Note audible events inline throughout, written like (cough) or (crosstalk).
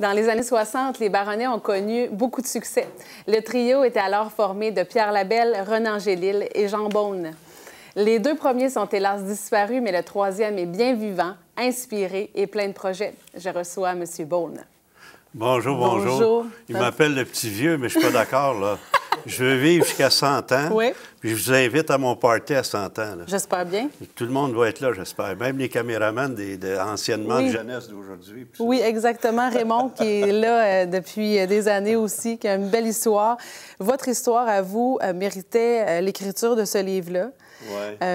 Dans les années 60, les Baronnets ont connu beaucoup de succès. Le trio était alors formé de Pierre Labelle, Renan Gélil et Jean Beaune. Les deux premiers sont hélas disparus, mais le troisième est bien vivant, inspiré et plein de projets. Je reçois M. Beaune. Bonjour, bonjour. bonjour. Il m'appelle le petit vieux, mais je suis pas d'accord, là. (laughs) Je veux vivre jusqu'à 100 ans. Oui. Puis je vous invite à mon party à 100 ans. J'espère bien. Tout le monde va être là, j'espère. Même les caméramans des, de, anciennement jeunesse d'aujourd'hui. Oui, exactement. Raymond, qui est là euh, depuis euh, des années aussi, qui a une belle histoire. Votre histoire à vous euh, méritait l'écriture de ce livre-là. Oui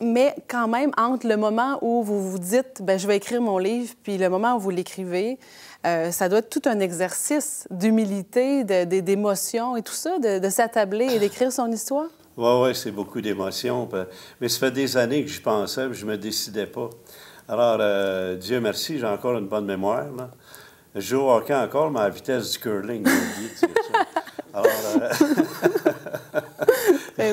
mais quand même, entre le moment où vous vous dites, ben, je vais écrire mon livre, puis le moment où vous l'écrivez, euh, ça doit être tout un exercice d'humilité, d'émotion et tout ça, de, s'attabler et d'écrire son histoire? Oui, oui, c'est beaucoup d'émotions. Ben, mais ça fait des années que je pensais, je me décidais pas. Alors, euh, Dieu merci, j'ai encore une bonne mémoire. Je joue au hockey encore, mais à la vitesse du curling. Alors, euh, (laughs) (laughs)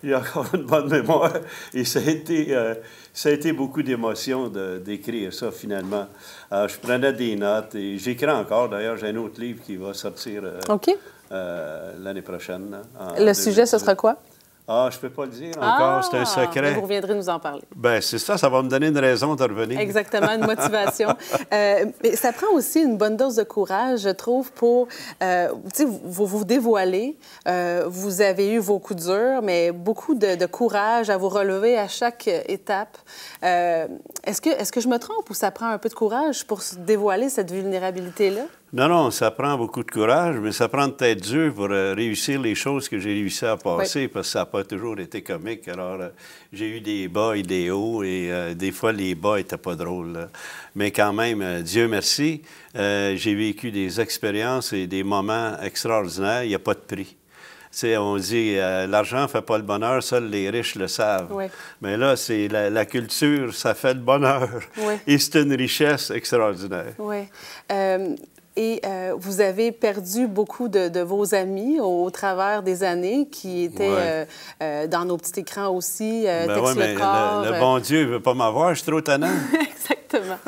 Il y il a encore une bonne mémoire. Et ça a été, euh, ça été beaucoup d'émotion d'écrire ça, finalement. Euh, je prenais des notes et j'écris encore. D'ailleurs, j'ai un autre livre qui va sortir euh, l'année prochaine. Le sujet, ce sera quoi? Ah, je ne peux pas le dire encore, c'est un ah, secret. Ben, vous reviendrez nous en parler. Bien, c'est ça, ça va me donner une raison de revenir. Exactement, une motivation. (laughs) Euh, mais ça prend aussi une bonne dose de courage, je trouve, pour euh, vous vous dévoiler. Euh, vous avez eu vos coups durs, mais beaucoup de, de courage à vous relever à chaque étape. Euh, est-ce, que, est-ce que je me trompe ou ça prend un peu de courage pour dévoiler cette vulnérabilité-là? Non, non, ça prend beaucoup de courage, mais ça prend de tête dure pour euh, réussir les choses que j'ai réussi à passer, parce que ça n'a pas toujours été comique. Alors, euh, j'ai eu des bas et des hauts, et euh, des fois, les bas n'étaient pas drôles. Mais quand même, Dieu merci, j'ai vécu des expériences et des moments extraordinaires. Il n'y a pas de prix. on dit l'argent fait pas le bonheur, seuls les riches le savent. Mais là, c'est la, culture, ça fait le bonheur. Et c'est une richesse extraordinaire. Oui. Et euh, vous avez perdu beaucoup de, vos amis au, travers des années qui étaient euh, euh, dans nos petits écrans aussi. Euh, ben mais le, bon Dieu, ne veut pas m'avoir, je suis trop tannant. (laughs) Exactement.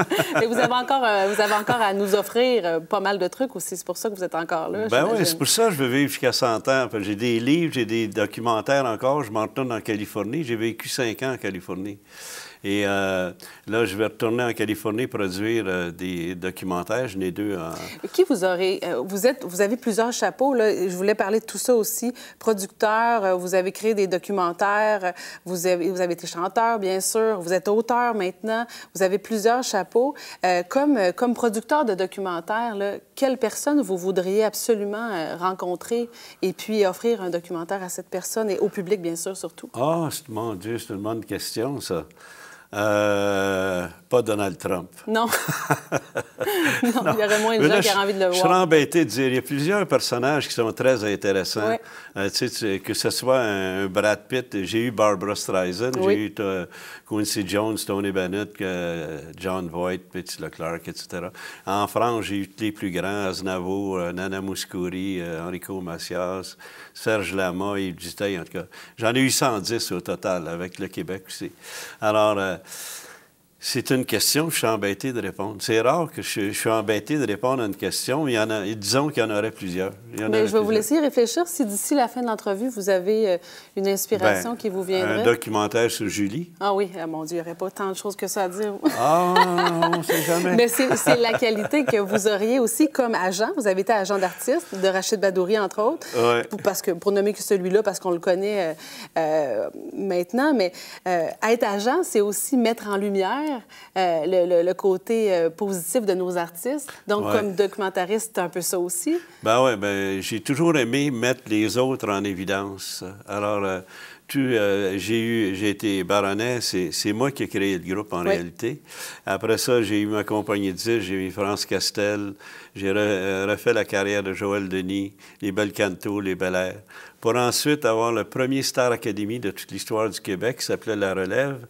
Et vous avez, encore, vous avez encore à nous offrir pas mal de trucs aussi. C'est pour ça que vous êtes encore là. Ben oui, c'est pour ça que je veux vivre jusqu'à 100 ans. J'ai des livres, j'ai des documentaires encore. Je m'en en Californie. J'ai vécu 5 ans en Californie. Et euh, là, je vais retourner en Californie produire euh, des documentaires. Je n'ai deux hein. Qui vous aurez... Euh, vous, êtes, vous avez plusieurs chapeaux. Je voulais parler de tout ça aussi. Producteur, vous avez créé des documentaires, vous avez, vous avez été chanteur, bien sûr, vous êtes auteur maintenant, vous avez plusieurs chapeaux. comme, comme producteur de documentaires, quelle personne vous voudriez absolument rencontrer et puis offrir un documentaire à cette personne et au public, bien sûr, surtout? Ah, oh, mon Dieu, c'est une bonne question, ça. Euh, pas Donald Trump. Non. (laughs) non, il y aurait moins de gens qui auraient envie de le voir. Je serais embêté de dire, il y a plusieurs personnages qui sont très intéressants. Euh, tu sais, que ce soit un, Brad Pitt, j'ai eu Barbara Streisand, j'ai eu Quincy Jones, Tony Bennett, John Voight, Petit Leclerc, etc. En France, j'ai eu les plus grands, Aznavour, euh, Nana Mouskouri, euh, Enrico Macias, Serge Lama, Yves Duteil, en tout cas. J'en ai eu 110 au total, avec le Québec aussi. Alors... C'est une question je suis embêté de répondre. C'est rare que je, suis embêté de répondre à une question, il y en a, disons qu'il y en aurait plusieurs. mais je vais vous laisser réfléchir si d'ici la fin de l'entrevue, vous avez euh, une inspiration ben, qui vous viendrait. Un documentaire sur Julie. Ah oui, ah mon Dieu, il n'y aurait pas tant de choses que ça à dire. Ah, on ne sait jamais. (laughs) mais c'est la qualité que vous auriez aussi comme agent. Vous avez été agent d'artiste, de Rachid Badouri, entre autres, ouais. parce que, pour nommer que celui-là, parce qu'on le connaît euh, euh, maintenant. Mais être agent, c'est aussi mettre en lumière euh, le, côté euh, positif de nos artistes. Donc, comme documentariste, c'est un peu ça aussi. Ben oui, ben, j'ai toujours aimé mettre les autres en évidence. Alors, euh, tu j'ai eu, j'ai été baronnet, c'est moi qui ai créé le groupe en réalité. Après ça, j'ai eu ma compagnie de j'ai eu France Castel, j'ai refait la carrière de Joël Denis, les Belcanto, les Bel pour ensuite avoir le premier Star Academy de toute l'histoire du Québec, qui s'appelait La Relève,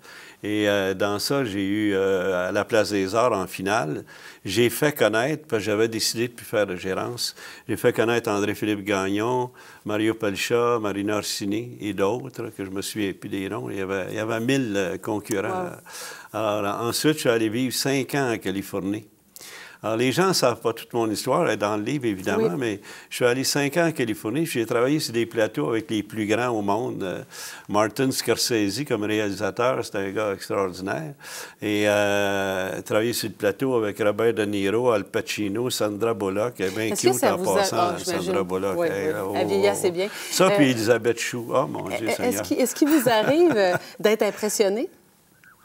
et euh, dans ça, j'ai eu, euh, à la Place des Arts, en finale, j'ai fait connaître, parce que j'avais décidé de faire de gérance, j'ai fait connaître André-Philippe Gagnon, Mario Pelcha, Marina Orsini et d'autres, que je me souviens plus des noms. Il y avait, il y avait mille euh, concurrents. Alors, ensuite, je suis allé vivre cinq ans en Californie. Alors, les gens ne savent pas toute mon histoire, elle est dans le livre, évidemment, mais je suis allé cinq ans en Californie, j'ai travaillé sur des plateaux avec les plus grands au monde. Euh, Martin Scorsese, comme réalisateur, c'est un gars extraordinaire. Et euh, travaillé sur le plateau avec Robert De Niro, Al Pacino, Sandra Bullock, et bien cute en passant, ah, Sandra Bullock. c'est oh, bien. Ça, puis euh, Elisabeth Chou. Oh mon Dieu, Est-ce qu'il vous arrive d'être impressionné?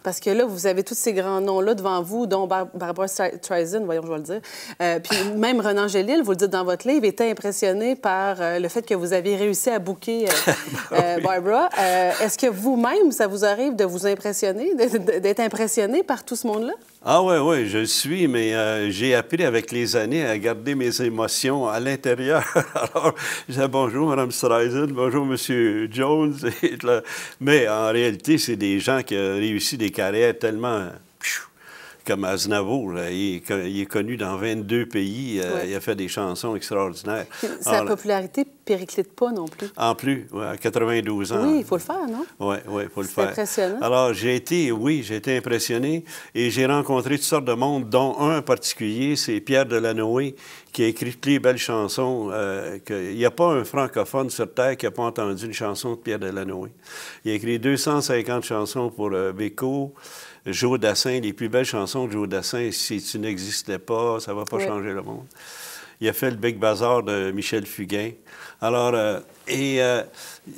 Parce que là, vous avez tous ces grands noms-là devant vous, dont Barbara Streisand, voyons, je vais le dire. Euh, puis (laughs) même Renan Gélil, vous le dites dans votre livre, était impressionné par euh, le fait que vous aviez réussi à bouquer euh, (laughs) ah Barbara. Est-ce que vous-même, ça vous arrive de vous impressionner, d'être impressionné par tout ce monde-là? Ah oui, oui, je suis, mais euh, j'ai appris avec les années à garder mes émotions à l'intérieur. (laughs) Alors, je disais bonjour Mme Streisand, bonjour M. Jones. mais en réalité, c'est des gens qui ont réussi des carrières tellement comme Aznavour. Il, est, connu dans 22 pays. Euh, il a fait des chansons extraordinaires. (laughs) Sa popularité périclite pas non plus. En plus, à 92 ans. Oui, il faut le faire, non? Oui, il faut le faire. impressionnant. Alors, j'ai été, oui, j'ai été impressionné et j'ai rencontré toutes sortes de monde, dont un en particulier, c'est Pierre Delanoé, qui a écrit toutes les belles chansons. Euh, il n'y a pas un francophone sur Terre qui n'a pas entendu une chanson de Pierre Delanoé. Il a écrit 250 chansons pour euh, Beko ». Joe Dassin, les plus belles chansons de Joe Dassin, Si tu n'existais pas, ça va pas changer le monde. Il a fait le Big Bazaar » de Michel Fugain. Alors, euh, et euh,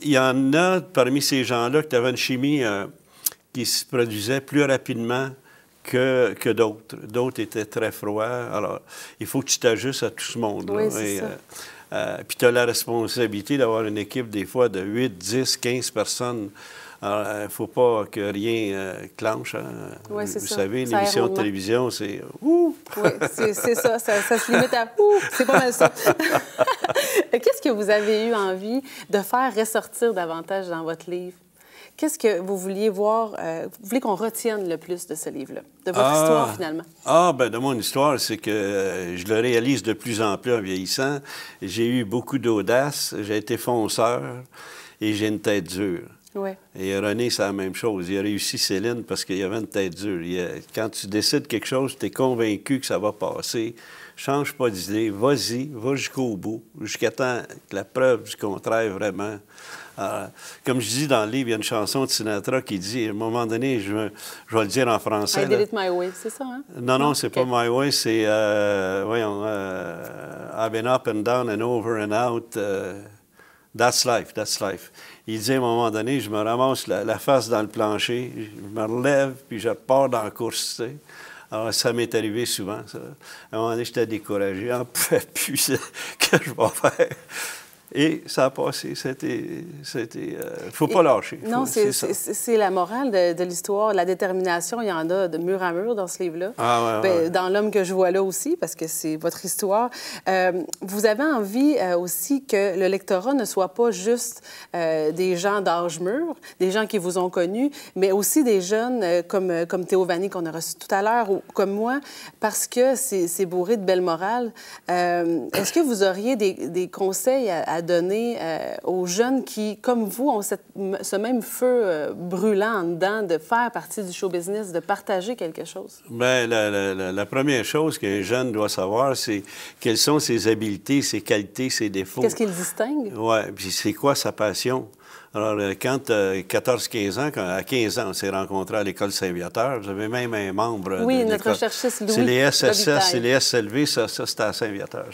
il y en a parmi ces gens-là qui avaient une chimie euh, qui se produisait plus rapidement que, que d'autres. D'autres étaient très froids. Alors, il faut que tu t'ajustes à tout ce monde. Oui, euh, puis tu as la responsabilité d'avoir une équipe des fois de 8, 10, 15 personnes. il ne euh, faut pas que rien euh, clenche. Hein. Vous savez, l'émission de télévision, c'est ouh! Oui, c'est ça, ça, se limite à C'est pas mal ça. (laughs) Qu'est-ce que vous avez eu envie de faire ressortir davantage dans votre livre? Qu'est-ce que vous vouliez voir, euh, vous voulez qu'on retienne le plus de ce livre-là, de votre ah. histoire finalement? Ah, ben de mon histoire, c'est que euh, je le réalise de plus en plus en vieillissant. J'ai eu beaucoup d'audace, j'ai été fonceur et j'ai une tête dure. Ouais. Et René, c'est la même chose. Il a réussi Céline parce qu'il avait une tête dure. Quand tu décides quelque chose, tu es convaincu que ça va passer. Change pas d'idée. Vas-y, va jusqu'au bout, jusqu'à temps que la preuve du contraire, vraiment. Euh, comme je dis dans le livre, il y a une chanson de Sinatra qui dit, à un moment donné, je, vais le dire en français. I did it my way, c'est ça, hein? Non, non, ah, c'est n'est pas my way, c'est, euh, euh, I've been up and down and over and out. that's life, that's life. Il dit à un moment donné, je me ramasse la, face dans le plancher, je me relève, puis je repars dans la course, Alors, ça m'est arrivé souvent. Ça. À un moment donné, j'étais découragé. On ne (laughs) plus que je vais faire. Et ça a passé. C'était. C'était. Euh, faut pas lâcher. non, c'est la morale de, de l'histoire. La détermination, il y en a de mur à mur dans ce livre-là. Ah, ben, dans L'homme que je vois là aussi, parce que c'est votre histoire. Euh, vous avez envie euh, aussi que le lectorat ne soit pas juste des gens d'âge mûr, des gens qui vous ont connu mais aussi des jeunes comme, comme Théo Vanny qu'on a reçu tout à l'heure, ou comme moi, parce que c'est bourré de belles morales. Est-ce que vous auriez des, conseils à donner euh, aux jeunes qui, comme vous, ont ce même feu euh, brûlant en dedans de faire partie du show business, de partager quelque chose? Bien, la, première chose qu'un jeune doit savoir, c'est quelles sont ses habiletés, ses qualités, ses défauts. Qu'est-ce qu'il distingue? Oui, puis c'est quoi sa passion? Alors, euh, quand euh, 14-15 ans, quand, à 15 ans, on s'est rencontrés à l'école Saint-Viateur. J'avais même un membre. Oui, notre chercheuse Louis. C'est les SSS, c'est les SLV, ça, ça c'était à Saint-Viateur.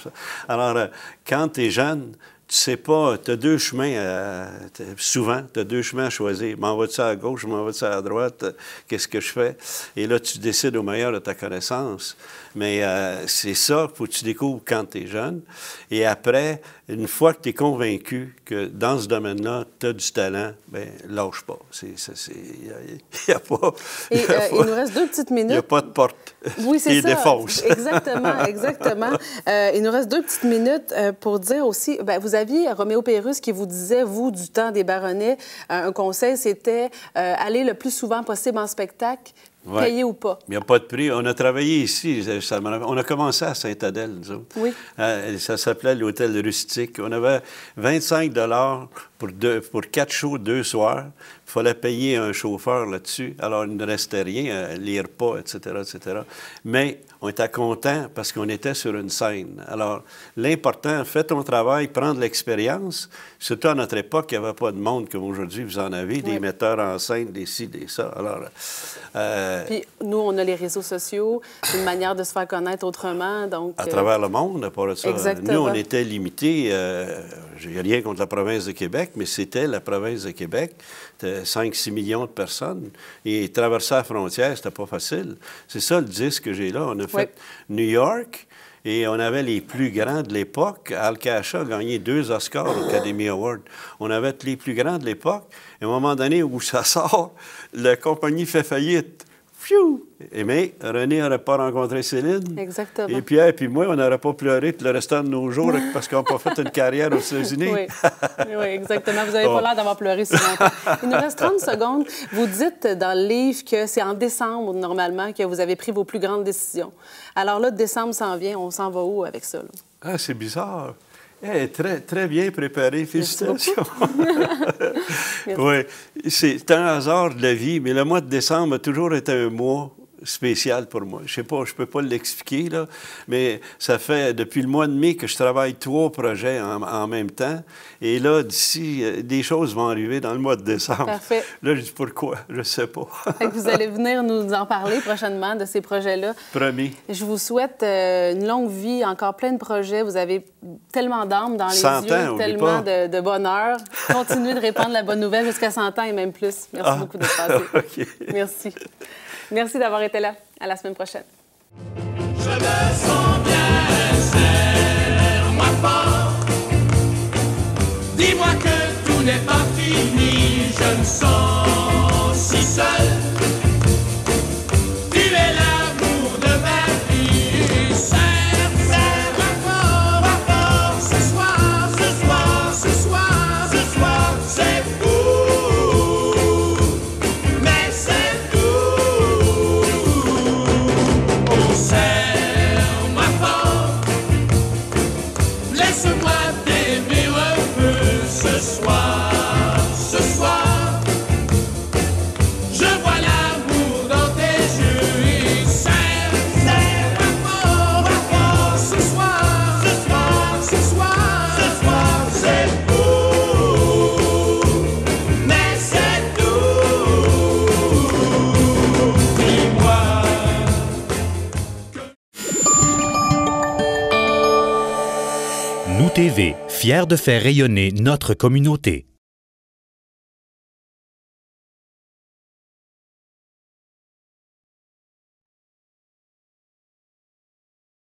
Alors, quand tu es jeune, tu sais pas, tu deux chemins, à, souvent, tu deux chemins à choisir. M'en vas-tu à gauche, m'en vas-tu à droite, qu'est-ce que je fais? Et là, tu décides au meilleur de ta connaissance. Mais euh, c'est ça, que tu découvres quand tu es jeune. Et après, une fois que tu es convaincu que dans ce domaine-là, tu as du talent, bien, lâche pas. Il n'y a, pas. Et, euh, il petites minutes. n'y a pas de porte. Oui, c'est ça. Exactement, (laughs) exactement. Euh, il nous reste deux petites minutes euh, pour dire aussi. Ben, vous aviez Roméo Pérus qui vous disait, vous, du temps des baronnets, un conseil, c'était aller le plus souvent possible en spectacle, payé ou pas. Il n'y a pas de prix. On a travaillé ici. on a commencé à saint adèle Oui. Euh, ça s'appelait l'hôtel rustique. On avait 25 pour, pour quatre shows, deux soirs. Il fallait payer un chauffeur là-dessus. Alors, il ne restait rien, euh, lire pas, etc., etc. Mais on était contents parce qu'on était sur une scène. Alors, l'important, fais ton travail, prends de l'expérience. Surtout à notre époque, il n'y avait pas de monde comme aujourd'hui, vous en avez, des metteurs en scène, des ci, des ça. Alors, euh, Puis nous, on a les réseaux sociaux, une manière de se faire connaître autrement. Donc, à euh, travers le monde, à part ça. Nous, on était limités. Euh, n'ai rien contre la province de Québec mais c'était la province de Québec. C'était 5-6 millions de personnes. Et traverser la frontière, c'était pas facile. C'est ça le disque que j'ai là. On a fait New York. Et on avait les plus grands de l'époque. Al Kasha a gagné deux Oscars Academy Award. On avait les plus grands de l'époque. Et à un moment donné où ça (laughs) sort, la compagnie fait faillite. Pfiou! Mais René n'aurait pas rencontré Céline. Exactement. Et Pierre, puis moi, on n'aurait pas pleuré tout le restant de nos jours (laughs) parce qu'on n'a pas fait une carrière aux États-Unis. oui. oui. exactement. Vous n'avez pas oh. l'air d'avoir pleuré si longtemps. Il nous reste 30 secondes. Vous dites dans le livre que c'est en décembre, normalement, que vous avez pris vos plus grandes décisions. Alors là, décembre s'en vient. On s'en va où avec ça? Là? Ah, c'est bizarre. Eh, très, très bien préparé, félicitations. oui, (laughs) c'est un hasard de la vie, mais le mois de décembre a toujours été un mois spécial pour moi. Je sais pas, je peux pas l'expliquer, là, mais ça fait depuis le mois de mai que je travaille trois projets en, même temps. Et là, d'ici, euh, des choses vont arriver dans le mois de décembre. Parfait. Là, je dis pourquoi, je sais pas. (laughs) vous allez venir nous en parler prochainement de ces projets-là. Promis. Je vous souhaite euh, une longue vie, encore plein de projets. Vous avez tellement d'âme dans les yeux, tellement de, bonheur. Continuez de répandre la bonne nouvelle jusqu'à 100 ans et même plus. Merci ah. beaucoup de passer. (laughs) Merci. Merci d'avoir été là. À la semaine prochaine. Je me sens bien, serre-moi fort. Dis-moi que tout n'est pas fini, je me sens. de faire rayonner notre communauté.